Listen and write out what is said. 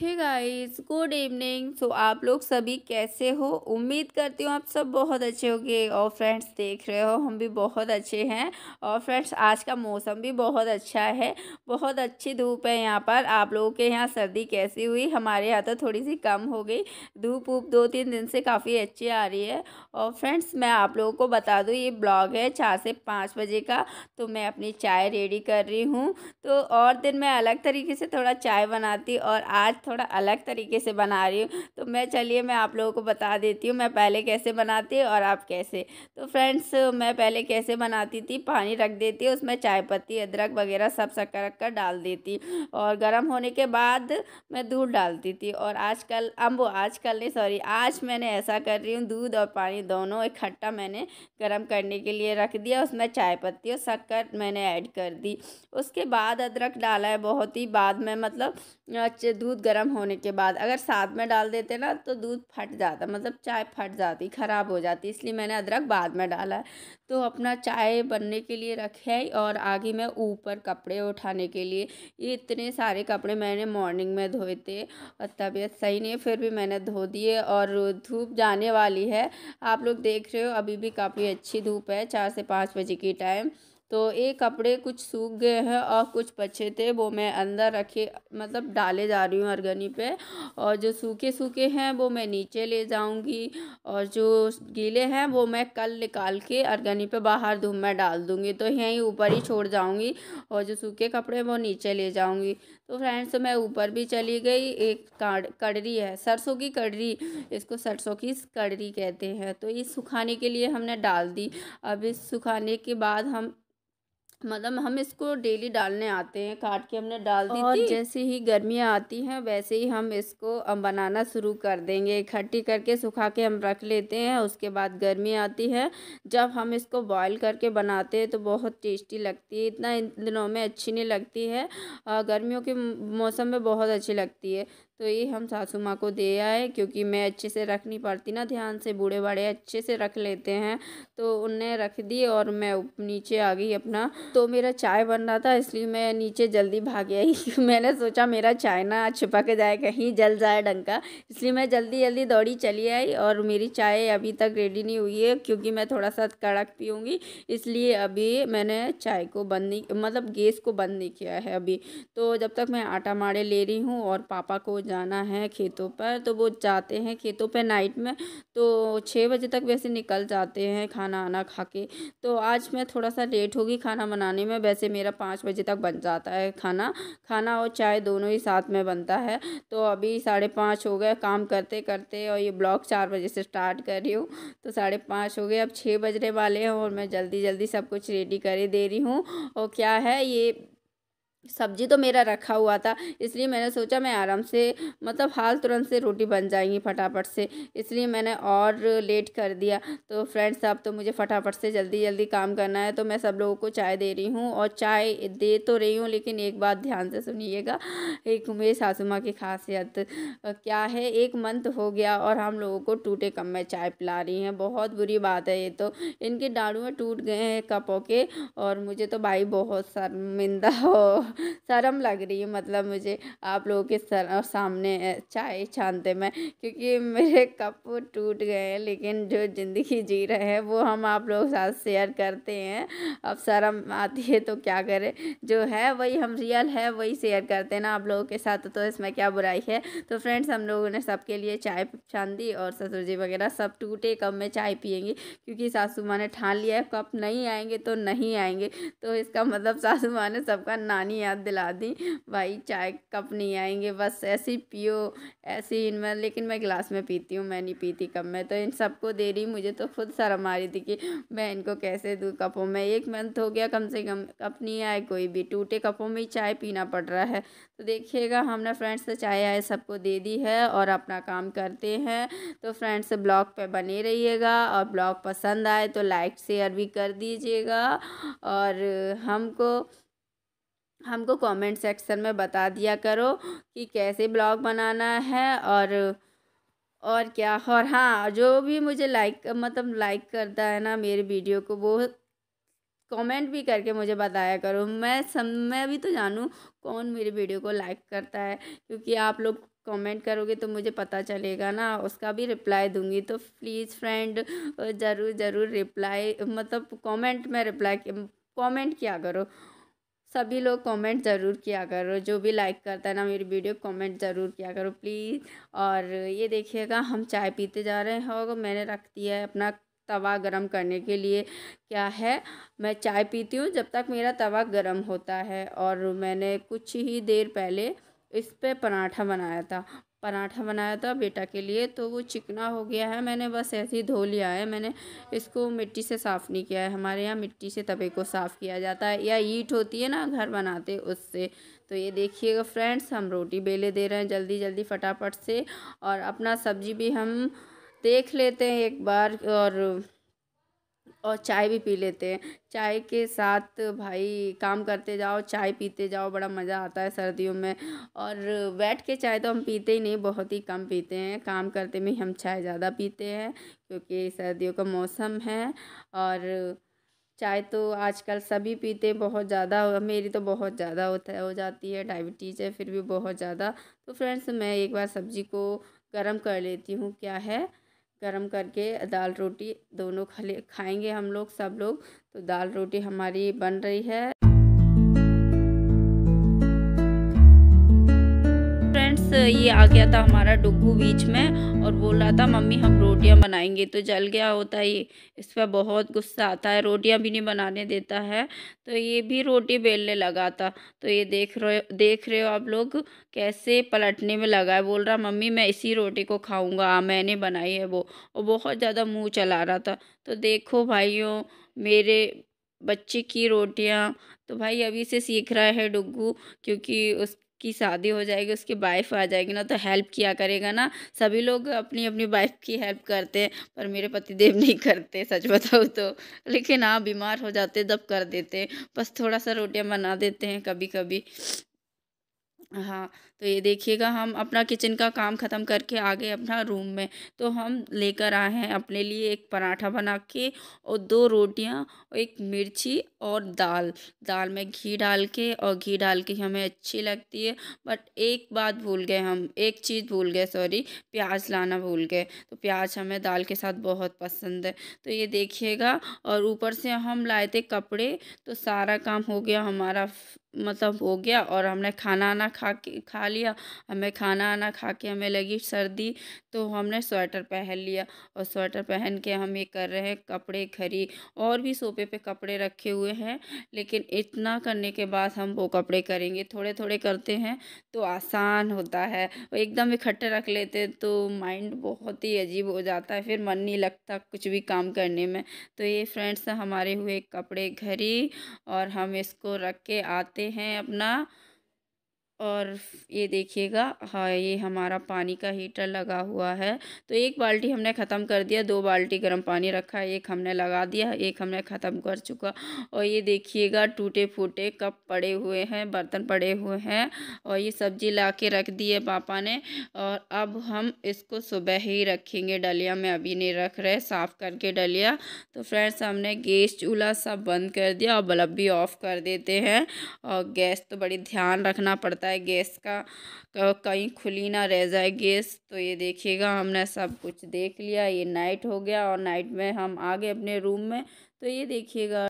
हे guys good evening so आप लोग सभी कैसे हो उम्मीद करती हूँ आप सब बहुत अच्छे होंगे और फ्रेंड्स देख रहे हो हम भी बहुत अच्छे हैं और फ्रेंड्स आज का मौसम भी बहुत अच्छा है बहुत अच्छी धूप है यहाँ पर आप लोगों के यहाँ सर्दी कैसी हुई हमारे यहाँ तो थोड़ी सी कम हो गई धूप ऊप दो तीन दिन से काफ़ी अच्छी आ रही है और फ्रेंड्स मैं आप लोगों को बता दूँ ये ब्लॉग है चार से पाँच बजे का तो मैं अपनी चाय रेडी कर रही हूँ तो और दिन मैं अलग तरीके से थोड़ा चाय बनाती और आज थोड़ा अलग तरीके से बना रही हूँ तो मैं चलिए मैं आप लोगों को बता देती हूँ मैं पहले कैसे बनाती और आप कैसे तो फ्रेंड्स मैं पहले कैसे बनाती थी पानी रख देती उसमें चाय पत्ती अदरक वगैरह सब शक्कर रखकर डाल देती और गर्म होने के बाद मैं दूध डालती थी और आजकल अम्बो आजकल नहीं सॉरी आज मैंने ऐसा कर रही हूँ दूध और पानी दोनों इकट्ठा मैंने गर्म करने के लिए रख दिया उसमें चाय पत्ती और शक्कर मैंने ऐड कर दी उसके बाद अदरक डाला है बहुत ही बाद में मतलब दूध गर्म गर्म होने के बाद अगर साथ में डाल देते ना तो दूध फट जाता मतलब चाय फट जाती ख़राब हो जाती इसलिए मैंने अदरक बाद में डाला है तो अपना चाय बनने के लिए रखे और आगे मैं ऊपर कपड़े उठाने के लिए ये इतने सारे कपड़े मैंने मॉर्निंग में धोए थे और तबीयत सही नहीं फिर भी मैंने धो दिए और धूप जाने वाली है आप लोग देख रहे हो अभी भी काफ़ी अच्छी धूप है चार से पाँच बजे की टाइम तो ये कपड़े कुछ सूख गए हैं और कुछ बचे थे वो मैं अंदर रखे मतलब डाले जा रही हूँ अरगनी पे और जो सूखे सूखे हैं वो मैं नीचे ले जाऊँगी और जो गीले हैं वो मैं कल निकाल के अरगनी पे बाहर धूम में डाल दूँगी तो यहीं ऊपर ही छोड़ जाऊँगी और जो सूखे कपड़े वो नीचे ले जाऊँगी तो फ्रेंड्स मैं ऊपर भी चली गई एक कड़री है सरसों की कड़री इसको सरसों की कड़री कहते हैं तो इस सुखाने के लिए हमने डाल दी अब इस सुखाने के बाद हम मतलब हम इसको डेली डालने आते हैं काट के हमने डाल दी और जैसे ही गर्मियाँ आती हैं वैसे ही हम इसको बनाना शुरू कर देंगे इकट्ठी करके सुखा के हम रख लेते हैं उसके बाद गर्मी आती है जब हम इसको बॉईल करके बनाते हैं तो बहुत टेस्टी लगती है इतना इन दिनों में अच्छी नहीं लगती है गर्मियों के मौसम में बहुत अच्छी लगती है तो ये हम सासू माँ को दे आए क्योंकि मैं अच्छे से रख नहीं पाती ना ध्यान से बूढ़े बड़े अच्छे से रख लेते हैं तो उन्हें रख दी और मैं नीचे आ गई अपना तो मेरा चाय बन रहा था इसलिए मैं नीचे जल्दी भाग ही मैंने सोचा मेरा चाय ना छिपा के जाए कहीं जल जाए डंका इसलिए मैं जल्दी जल्दी दौड़ी चली आई और मेरी चाय अभी तक रेडी नहीं हुई है क्योंकि मैं थोड़ा सा कड़क पीऊँगी इसलिए अभी मैंने चाय को बंद नहीं मतलब गैस को बंद नहीं किया है अभी तो जब तक मैं आटा माड़े ले रही हूँ और पापा को जाना है खेतों पर तो वो जाते हैं खेतों पर नाइट में तो छः बजे तक वैसे निकल जाते हैं खाना आना खा के तो आज मैं थोड़ा सा लेट होगी खाना बनाने में वैसे मेरा पाँच बजे तक बन जाता है खाना खाना और चाय दोनों ही साथ में बनता है तो अभी साढ़े पाँच हो गए काम करते करते और ये ब्लॉग चार बजे से स्टार्ट कर रही हूँ तो साढ़े पाँच हो गए अब छः बजने वाले हैं और मैं जल्दी जल्दी सब कुछ रेडी कर दे रही हूँ और क्या है ये सब्जी तो मेरा रखा हुआ था इसलिए मैंने सोचा मैं आराम से मतलब हाल तुरंत से रोटी बन जाएंगी फटाफट से इसलिए मैंने और लेट कर दिया तो फ्रेंड्स अब तो मुझे फटाफट से जल्दी जल्दी काम करना है तो मैं सब लोगों को चाय दे रही हूँ और चाय दे तो रही हूँ लेकिन एक बात ध्यान से सुनिएगा एक मेरी सासू माँ की खासियत क्या है एक मंथ हो गया और हम लोगों को टूटे कम में चाय पिला रही हैं बहुत बुरी बात है ये तो इनके डाड़ू में टूट गए हैं कपों के और मुझे तो भाई बहुत शर्मिंदा हो शर्म लग रही है मतलब मुझे आप लोगों के सर सामने चाय छानते में क्योंकि मेरे कप टूट गए हैं लेकिन जो ज़िंदगी जी रहे हैं वो हम आप लोग साथ शेयर करते हैं अब शर्म आती है तो क्या करें जो है वही हम रियल है वही शेयर करते हैं ना आप लोगों के साथ तो इसमें क्या बुराई है तो फ्रेंड्स हम लोगों ने सबके लिए चाय छान दी और ससुर जी वगैरह सब टूटे कप में चाय पियेंगी क्योंकि सासू माँ ने ठान लिया है कप नहीं आएंगे तो नहीं आएंगे तो इसका मतलब सासू माँ ने सबका नानी याद दिला दी भाई चाय कप नहीं आएंगे बस ऐसे ही पियो ऐसे ही इनमें लेकिन मैं गिलास में पीती हूँ मैं नहीं पीती कप में तो इन सबको दे रही मुझे तो खुद शर्म आ रही थी कि मैं इनको कैसे दूँ कपों में एक मंथ हो गया कम से कम कप नहीं आए कोई भी टूटे कपों में ही चाय पीना पड़ रहा है तो देखिएगा हमने फ्रेंड्स से चाय आए सबको दे दी है और अपना काम करते हैं तो फ्रेंड्स ब्लॉग पर बने रहिएगा और ब्लॉग पसंद आए तो लाइक शेयर भी कर दीजिएगा और हमको हमको कमेंट सेक्शन में बता दिया करो कि कैसे ब्लॉग बनाना है और और क्या और हाँ जो भी मुझे लाइक मतलब लाइक करता है ना मेरे वीडियो को वो कमेंट भी करके मुझे बताया करो मैं सम मैं भी तो जानूँ कौन मेरे वीडियो को लाइक करता है क्योंकि आप लोग कमेंट करोगे तो मुझे पता चलेगा ना उसका भी रिप्लाई दूंगी तो प्लीज़ फ्रेंड ज़रूर ज़रूर रिप्लाई मतलब कमेंट में रिप्लाई कमेंट किया करो सभी लोग कमेंट ज़रूर किया करो जो भी लाइक करता है ना मेरी वीडियो कमेंट ज़रूर किया करो प्लीज़ और ये देखिएगा हम चाय पीते जा रहे हैं और हाँ, मैंने रख दिया है अपना तवा गरम करने के लिए क्या है मैं चाय पीती हूँ जब तक मेरा तवा गरम होता है और मैंने कुछ ही देर पहले इस पे पराठा बनाया था पराठा बनाया था बेटा के लिए तो वो चिकना हो गया है मैंने बस ऐसे ही धो लिया है मैंने इसको मिट्टी से साफ़ नहीं किया है हमारे यहाँ मिट्टी से तवे को साफ़ किया जाता है या ईट होती है ना घर बनाते उससे तो ये देखिएगा फ्रेंड्स हम रोटी बेले दे रहे हैं जल्दी जल्दी फटाफट से और अपना सब्जी भी हम देख लेते हैं एक बार और और चाय भी पी लेते हैं चाय के साथ भाई काम करते जाओ चाय पीते जाओ बड़ा मज़ा आता है सर्दियों में और बैठ के चाय तो हम पीते ही नहीं बहुत ही कम पीते हैं काम करते में हम चाय ज़्यादा पीते हैं क्योंकि सर्दियों का मौसम है और चाय तो आजकल सभी पीते बहुत ज़्यादा मेरी तो बहुत ज़्यादा होता है हो जाती है डायबिटीज़ है फिर भी बहुत ज़्यादा तो फ्रेंड्स मैं एक बार सब्ज़ी को गर्म कर लेती हूँ क्या है गर्म करके दाल रोटी दोनों खले खाएंगे हम लोग सब लोग तो दाल रोटी हमारी बन रही है बस ये आ गया था हमारा डुगू बीच में और बोल रहा था मम्मी हम रोटियां बनाएंगे तो जल गया होता है ये इस पर बहुत गुस्सा आता है रोटियां भी नहीं बनाने देता है तो ये भी रोटी बेलने लगा था तो ये देख रहे देख रहे हो आप लोग कैसे पलटने में लगा है बोल रहा मम्मी मैं इसी रोटी को खाऊँगा हाँ, मैंने बनाई है वो और बहुत ज़्यादा मुँह चला रहा था तो देखो भाइयों मेरे बच्चे की रोटियाँ तो भाई अभी से सीख रहा है डुग्गू क्योंकि उस की शादी हो जाएगी उसकी वाइफ आ जाएगी ना तो हेल्प किया करेगा ना सभी लोग अपनी अपनी वाइफ की हेल्प करते हैं पर मेरे पतिदेव नहीं करते सच बताऊँ तो लेकिन हाँ बीमार हो जाते दब कर देते बस थोड़ा सा रोटियाँ बना देते हैं कभी कभी हाँ तो ये देखिएगा हम अपना किचन का काम ख़त्म करके आ गए अपना रूम में तो हम लेकर आए हैं अपने लिए एक पराठा बना के और दो रोटियां और एक मिर्ची और दाल दाल में घी डाल के और घी डाल के हमें अच्छी लगती है बट एक बात भूल गए हम एक चीज़ भूल गए सॉरी प्याज लाना भूल गए तो प्याज हमें दाल के साथ बहुत पसंद है तो ये देखिएगा और ऊपर से हम लाए थे कपड़े तो सारा काम हो गया हमारा मतलब हो गया और हमने खाना आना खा के खा लिया हमें खाना आना खा के हमें लगी सर्दी तो हमने स्वेटर पहन लिया और स्वेटर पहन के हम ये कर रहे हैं कपड़े खरी और भी सोफे पे कपड़े रखे हुए हैं लेकिन इतना करने के बाद हम वो कपड़े करेंगे थोड़े थोड़े करते हैं तो आसान होता है एकदम इकट्ठे रख लेते तो माइंड बहुत ही अजीब हो जाता है फिर मन नहीं लगता कुछ भी काम करने में तो ये फ्रेंड्स हमारे हुए कपड़े घरी और हम इसको रख के आते हैं अपना और ये देखिएगा हाँ ये हमारा पानी का हीटर लगा हुआ है तो एक बाल्टी हमने ख़त्म कर दिया दो बाल्टी गर्म पानी रखा है एक हमने लगा दिया एक हमने ख़त्म कर चुका और ये देखिएगा टूटे फूटे कप पड़े हुए हैं बर्तन पड़े हुए हैं और ये सब्जी ला के रख दी है पापा ने और अब हम इसको सुबह ही रखेंगे डलिया में अभी नहीं रख रहे साफ़ करके डलिया तो फ्रेंड्स हमने गैस चूल्हा सब बंद कर दिया और बल्ब भी ऑफ़ कर देते हैं और गैस तो बड़ी ध्यान रखना पड़ता होता है गैस का तो कहीं खुली ना रह जाए गैस तो ये देखिएगा हमने सब कुछ देख लिया ये नाइट हो गया और नाइट में हम आ गए अपने रूम में तो ये देखिएगा